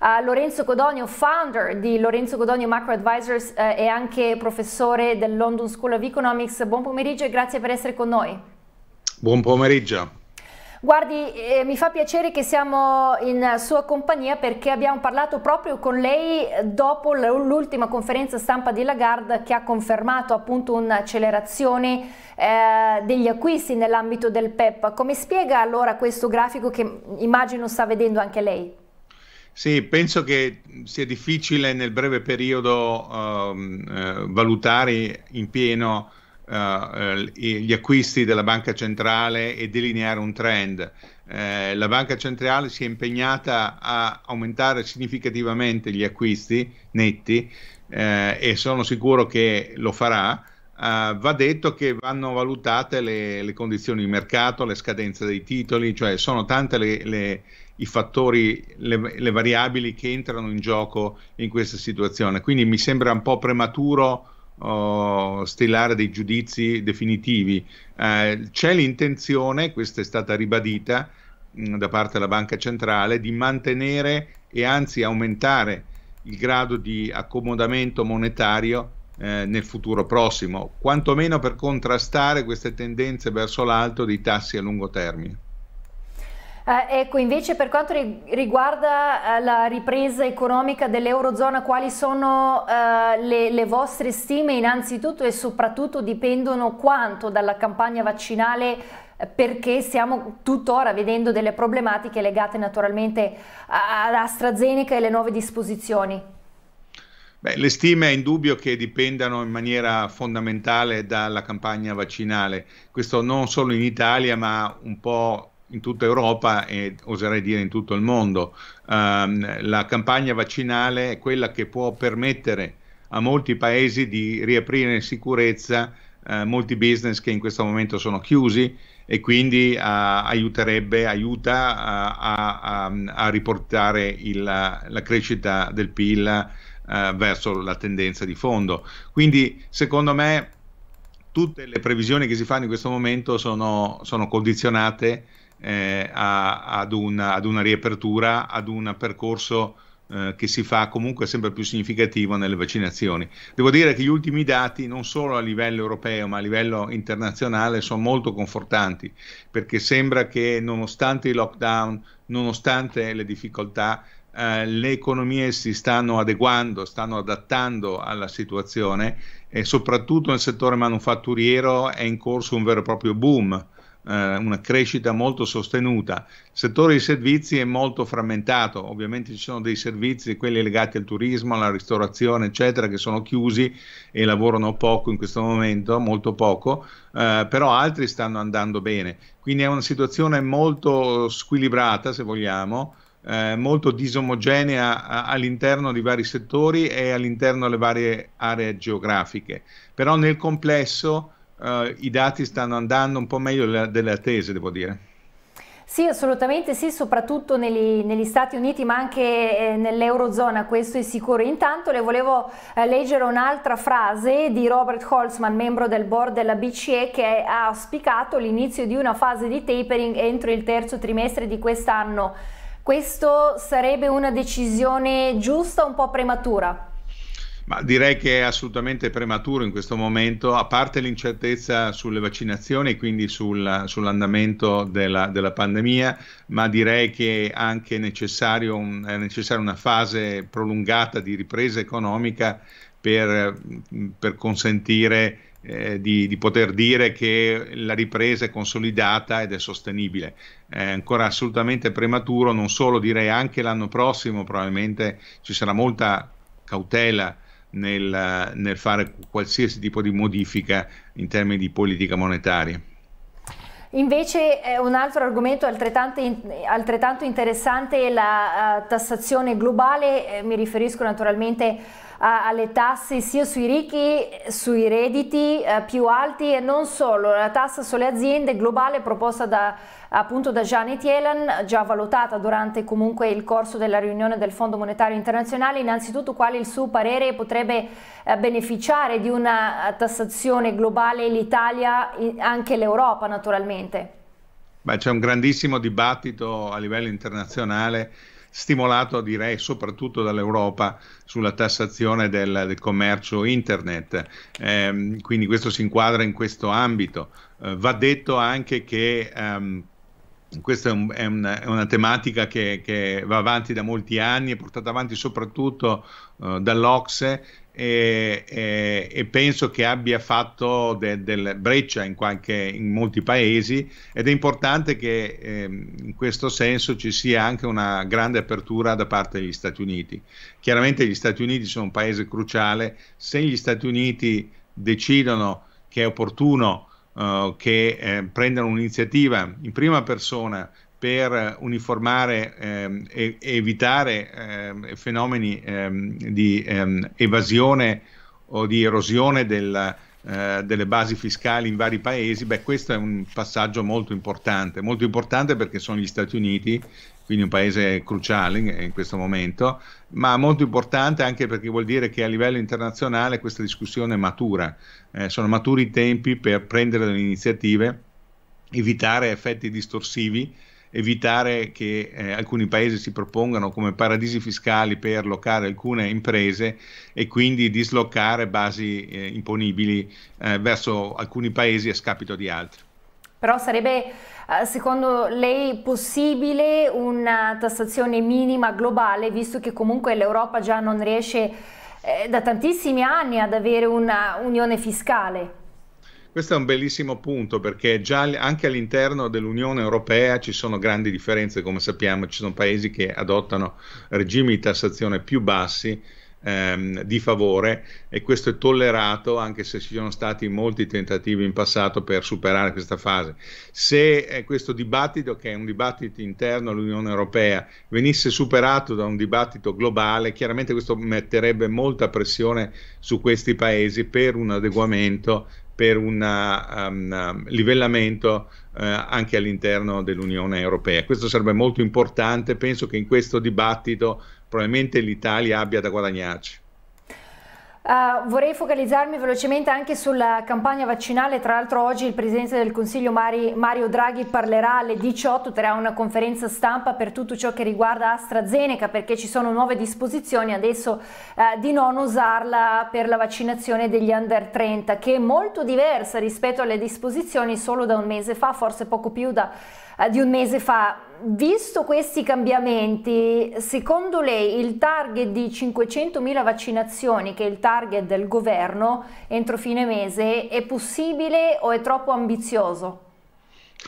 a Lorenzo Codonio, founder di Lorenzo Codonio Macro Advisors eh, e anche professore del London School of Economics. Buon pomeriggio e grazie per essere con noi. Buon pomeriggio. Guardi, eh, mi fa piacere che siamo in sua compagnia perché abbiamo parlato proprio con lei dopo l'ultima conferenza stampa di Lagarde che ha confermato appunto un'accelerazione eh, degli acquisti nell'ambito del PEP. Come spiega allora questo grafico che mm, immagino sta vedendo anche lei? Sì, penso che sia difficile nel breve periodo um, uh, valutare in pieno uh, gli acquisti della banca centrale e delineare un trend. Uh, la banca centrale si è impegnata a aumentare significativamente gli acquisti netti e sono sicuro che lo farà. Uh, va detto che vanno valutate le, le, condizioni di mercato, le scadenze dei titoli, cioè sono tante le, le, i fattori, le, le, variabili che entrano in gioco in questa situazione. Quindi mi sembra un po' prematuro oh, stilare dei giudizi definitivi. Eh, c'è l'intenzione, questa è stata ribadita mh, mm, da parte della Banca Centrale, di mantenere e anzi aumentare il grado di accomodamento monetario eh, nel futuro prossimo, quantomeno per contrastare queste tendenze verso l'alto dei tassi a lungo termine. Eh, ecco, invece per quanto riguarda eh, la ripresa economica dell'Eurozona, quali sono eh, le, le vostre stime innanzitutto e soprattutto dipendono quanto dalla campagna vaccinale eh, perché stiamo tuttora vedendo delle problematiche legate naturalmente ad AstraZeneca e le nuove disposizioni? Beh, le stime è indubbio che dipendano in maniera fondamentale dalla campagna vaccinale, questo non solo in Italia ma un po' in tutta Europa e oserei dire in tutto il mondo. Um, la campagna vaccinale è quella che può permettere a molti paesi di riaprire in sicurezza eh, molti business che in questo momento sono chiusi e quindi eh, aiuterebbe, aiuta a, a, a riportare il, la crescita del PIL eh, verso la tendenza di fondo. Quindi secondo me tutte le previsioni che si fanno in questo momento sono, sono condizionate eh, a, ad, una, ad, una, riapertura, ad un percorso eh, che si fa comunque sempre più significativo nelle vaccinazioni. Devo dire che gli ultimi dati, non solo a livello europeo ma a livello internazionale, sono molto confortanti perché sembra che nonostante i lockdown, nonostante le difficoltà, eh, le economie si stanno adeguando, stanno adattando alla situazione e soprattutto nel settore manufatturiero è in corso un vero e proprio boom eh, una crescita molto sostenuta. Il settore dei servizi è molto frammentato, ovviamente ci sono dei servizi, quelli legati al turismo, alla ristorazione, eccetera, che sono chiusi e lavorano poco in questo momento, molto poco, eh, però altri stanno andando bene. Quindi è una situazione molto squilibrata, se vogliamo. Eh, molto disomogenea all'interno di vari settori e all'interno delle varie aree geografiche. Però nel complesso uh, i dati stanno andando un po' meglio delle, delle attese, devo dire. Sì, assolutamente sì, soprattutto negli, negli Stati Uniti ma anche eh, nell'Eurozona, questo è sicuro. Intanto le volevo eh, leggere un'altra frase di Robert Holzman, membro del board della BCE, che ha auspicato l'inizio di una fase di tapering entro il terzo trimestre di quest'anno. Questo sarebbe una decisione giusta, un po' prematura? Ma direi che è assolutamente prematuro in questo momento, a parte l'incertezza sulle vaccinazioni e quindi sul, sull'andamento della, della, pandemia, ma direi che anche è necessaria una fase prolungata di ripresa economica per, per consentire eh, di, di, poter dire che la ripresa è consolidata ed è sostenibile. È ancora assolutamente prematuro, non solo direi anche l'anno prossimo probabilmente ci sarà molta cautela nel, nel fare qualsiasi tipo di modifica in termini di politica monetaria. Invece eh, un altro argomento altrettanto, altrettanto interessante è la uh, tassazione globale, eh, mi riferisco naturalmente alle tasse sia sui ricchi, sui redditi eh, più alti e non solo, la tassa sulle aziende globale proposta da, appunto da Janet Yellen, già valutata durante comunque il corso della riunione del Fondo Monetario Internazionale, innanzitutto qual è il suo parere potrebbe eh, beneficiare di una eh, tassazione globale l'Italia, anche l'Europa naturalmente? Beh, c'è un grandissimo dibattito a livello internazionale stimolato direi soprattutto dall'Europa sulla tassazione del, del commercio internet, eh, quindi questo si inquadra in questo ambito. Eh, va detto anche che... Ehm, questa è, un, è, una, è, una, tematica che, che, va avanti da molti anni, è portata avanti soprattutto uh, dall'Ocse e, e, e, penso che abbia fatto del breccia in, qualche, in, molti paesi ed è importante che eh, in questo senso ci sia anche una grande apertura da parte degli Stati Uniti. Chiaramente gli Stati Uniti sono un paese cruciale, se gli Stati Uniti decidono che è opportuno eh, che eh, prendano un'iniziativa in prima persona per uniformare ehm, e, evitare ehm, fenomeni ehm, di ehm, evasione o di erosione del, eh, delle basi fiscali in vari paesi, beh questo è un passaggio molto importante, molto importante perché sono gli Stati Uniti, quindi un paese cruciale in, in questo momento, ma molto importante anche perché vuol dire che a livello internazionale questa discussione è matura, eh, sono maturi i tempi per prendere delle iniziative, evitare effetti distorsivi evitare che eh, alcuni paesi si propongano come paradisi fiscali per locare alcune imprese e quindi dislocare basi eh, imponibili eh, verso alcuni paesi a scapito di altri. Però sarebbe eh, secondo lei possibile una tassazione minima globale, visto che comunque l'Europa già non riesce eh, da tantissimi anni ad avere un'unione fiscale? questo è un bellissimo punto perché già anche all'interno dell'Unione Europea ci sono grandi differenze, come sappiamo, ci sono paesi che adottano regimi di tassazione più bassi ehm, di favore e questo è tollerato anche se ci sono stati molti tentativi in passato per superare questa fase. Se eh, questo dibattito, che è un dibattito interno all'Unione Europea, venisse superato da un dibattito globale, chiaramente questo metterebbe molta pressione su questi paesi per un adeguamento per un um, um, livellamento eh, anche all'interno dell'Unione Europea. Questo sarebbe molto importante, penso che in questo dibattito probabilmente l'Italia abbia da guadagnarci. Uh, vorrei focalizzarmi velocemente anche sulla campagna vaccinale, tra l'altro oggi il Presidente del Consiglio Mari, Mario Draghi parlerà alle 18, terrà una conferenza stampa per tutto ciò che riguarda AstraZeneca perché ci sono nuove disposizioni adesso uh, di non usarla per la vaccinazione degli under 30 che è molto diversa rispetto alle disposizioni solo da un mese fa, forse poco più da, uh, di un mese fa visto questi cambiamenti, secondo lei il target di 500.000 vaccinazioni, che è il target del governo entro fine mese, è possibile o è troppo ambizioso?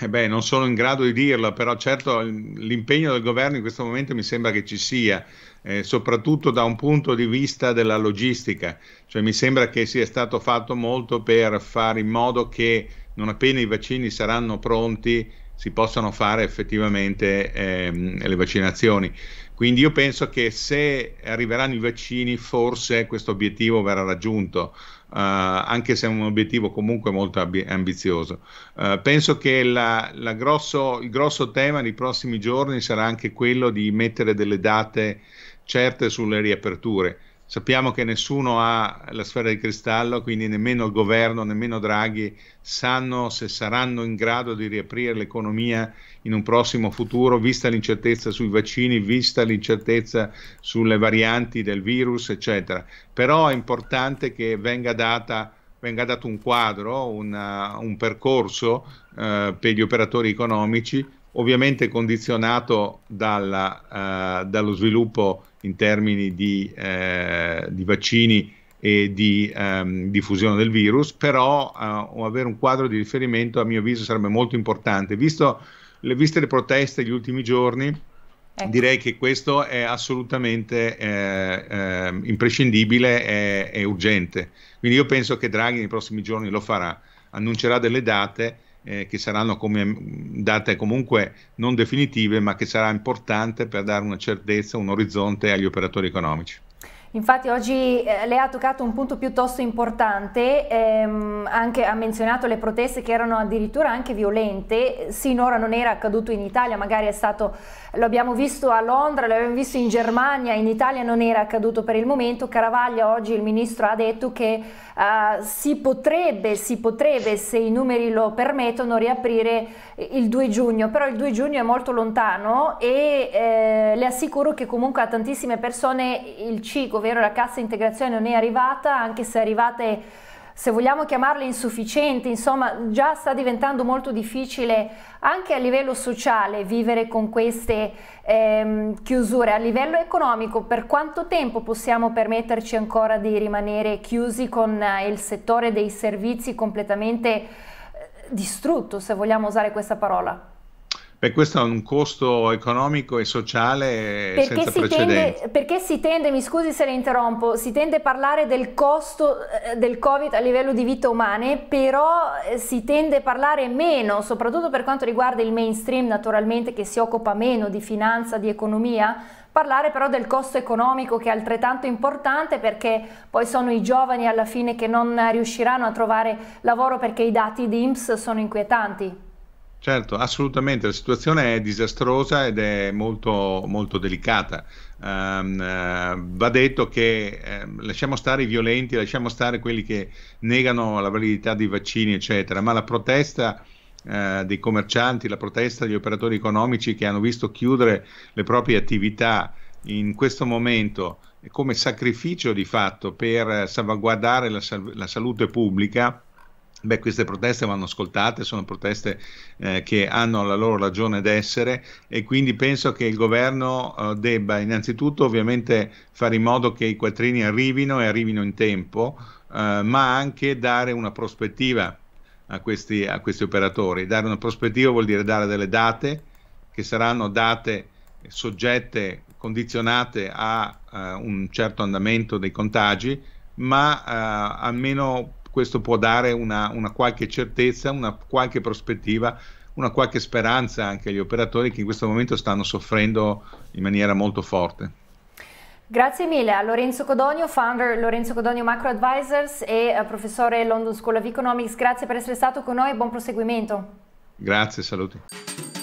Eh beh, non sono in grado di dirlo, però certo l'impegno del governo in questo momento mi sembra che ci sia, eh, soprattutto da un punto di vista della logistica, cioè mi sembra che sia stato fatto molto per fare in modo che non appena i vaccini saranno pronti si possono fare effettivamente ehm, le vaccinazioni. Quindi io penso che se arriveranno i vaccini forse questo obiettivo verrà raggiunto, eh, anche se è un obiettivo comunque molto ab- ambizioso. Eh, penso che la, la grosso, il grosso tema nei prossimi giorni sarà anche quello di mettere delle date certe sulle riaperture Sappiamo che nessuno ha la sfera di cristallo, quindi nemmeno il governo, nemmeno Draghi sanno se saranno in grado di riaprire l'economia in un prossimo futuro, vista l'incertezza sui vaccini, vista l'incertezza sulle varianti del virus, eccetera. Però è importante che venga, data, venga dato un quadro, una, un percorso eh, per gli operatori economici, ovviamente condizionato dalla, eh, dallo sviluppo in termini di, eh, di vaccini e di ehm, diffusione del virus, però eh, avere un quadro di riferimento a mio avviso sarebbe molto importante. Visto le, viste le proteste degli ultimi giorni, ecco. direi che questo è assolutamente eh, eh, imprescindibile e urgente. Quindi io penso che Draghi nei prossimi giorni lo farà, annuncerà delle date eh, che saranno come mm, date comunque non definitive, ma che sarà importante per dare una certezza, un orizzonte agli operatori economici. Infatti oggi eh, lei ha toccato un punto piuttosto importante, ehm, anche, ha menzionato le proteste che erano addirittura anche violente, sinora non era accaduto in Italia, magari è stato, lo abbiamo visto a Londra, lo abbiamo visto in Germania, in Italia non era accaduto per il momento, Caravaglia oggi il ministro ha detto che eh, si, potrebbe, si potrebbe, se i numeri lo permettono, riaprire il 2 giugno, però il 2 giugno è molto lontano e eh, le assicuro che comunque a tantissime persone il CICO ovvero la cassa integrazione non è arrivata, anche se arrivate se vogliamo chiamarle insufficienti, insomma già sta diventando molto difficile anche a livello sociale vivere con queste ehm, chiusure, a livello economico per quanto tempo possiamo permetterci ancora di rimanere chiusi con eh, il settore dei servizi completamente eh, distrutto, se vogliamo usare questa parola? Beh, questo ha un costo economico e sociale perché senza precedenti. Tende, perché si tende, mi scusi se le interrompo, si tende a parlare del costo eh, del Covid a livello di vite umane, però eh, si tende a parlare meno, soprattutto per quanto riguarda il mainstream naturalmente che si occupa meno di finanza, di economia, parlare però del costo economico che è altrettanto importante perché poi sono i giovani alla fine che non riusciranno a trovare lavoro perché i dati di IMSS sono inquietanti. Certo, assolutamente, la situazione è disastrosa ed è molto, molto delicata. Um, uh, va detto che eh, lasciamo stare i violenti, lasciamo stare quelli che negano la validità dei vaccini, eccetera, ma la protesta eh, dei commercianti, la protesta degli operatori economici che hanno visto chiudere le proprie attività in questo momento come sacrificio di fatto per salvaguardare la, sal- la salute pubblica Beh, queste proteste vanno ascoltate, sono proteste eh, che hanno la loro ragione d'essere e quindi penso che il governo eh, debba innanzitutto ovviamente fare in modo che i quattrini arrivino e arrivino in tempo, eh, ma anche dare una prospettiva a questi, a questi, operatori. Dare una prospettiva vuol dire dare delle date che saranno date soggette, condizionate a eh, un certo andamento dei contagi, ma eh, almeno questo può dare una, una qualche certezza, una qualche prospettiva una qualche speranza anche agli operatori che in questo momento stanno soffrendo in maniera molto forte. Grazie mille a Lorenzo Codonio, founder Lorenzo Codonio Macro Advisors e eh, professore London School of Economics. Grazie per essere stato con noi e buon proseguimento. Grazie, saluti.